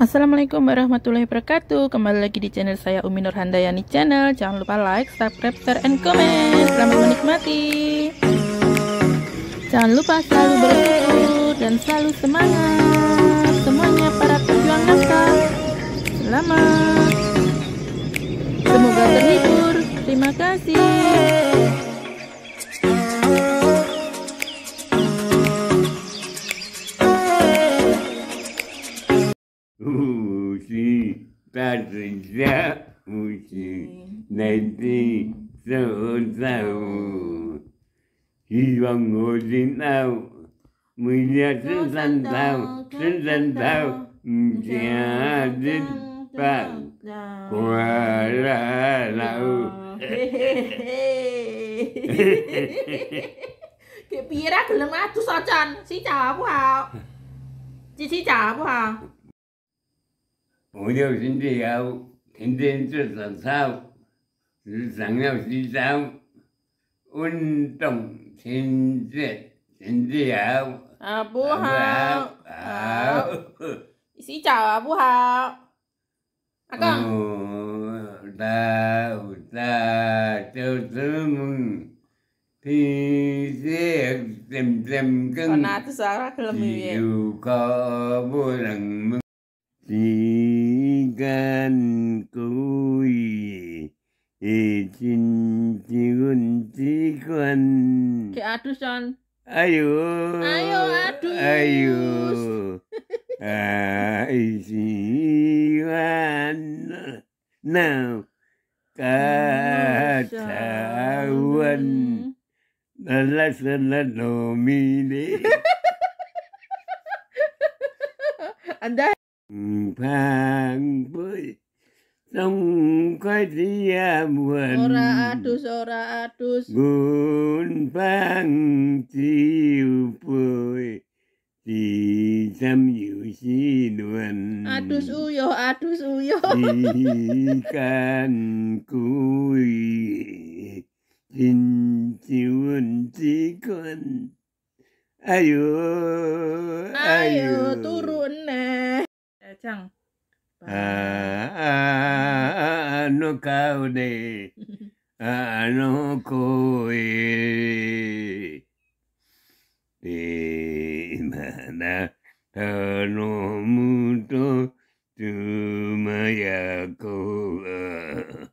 Assalamualaikum warahmatullahi wabarakatuh Kembali lagi di channel saya Umi Nur Handayani Channel Jangan lupa like, subscribe, share, and comment Selamat menikmati Jangan lupa selalu berdoa dan selalu semangat Semuanya para pejuang nafkah Selamat Semoga terhibur Terima kasih aussi Patricia aussi Nancy Sao Sao Hy vọng hồi sinh tao Mười nhà sinh sanh tao Sinh sanh tao Nhà sinh tao Quả là lâu. Cái bia đó cứ lưng á, chú so chân Xin chào không hào Chị xin chào không hào bộ điều chính trị hậu thiên thiên trước làm sao sáng nào chỉ sao un tổng thiên diện thiên trị hậu à bố hậu xin chào à à con ta ta cho thứ mừng thì sẽ tìm tìm cưng còn nào thứ có vui rằng 진 지은 지건 그 아두선 아유 아유 아두 아유 아이시간 나 까타원 날라선라 노미네 안다 방불 Nong kadia muan Ora adus ora adus Gun pang chiu pui Di sam yu si nuan Adus uyo adus uyo Di kan kui Tin chiun chi con Ayo Ayo turun nè Chang À 顔で、あの声。で、まだ、頼むと、妻や子は、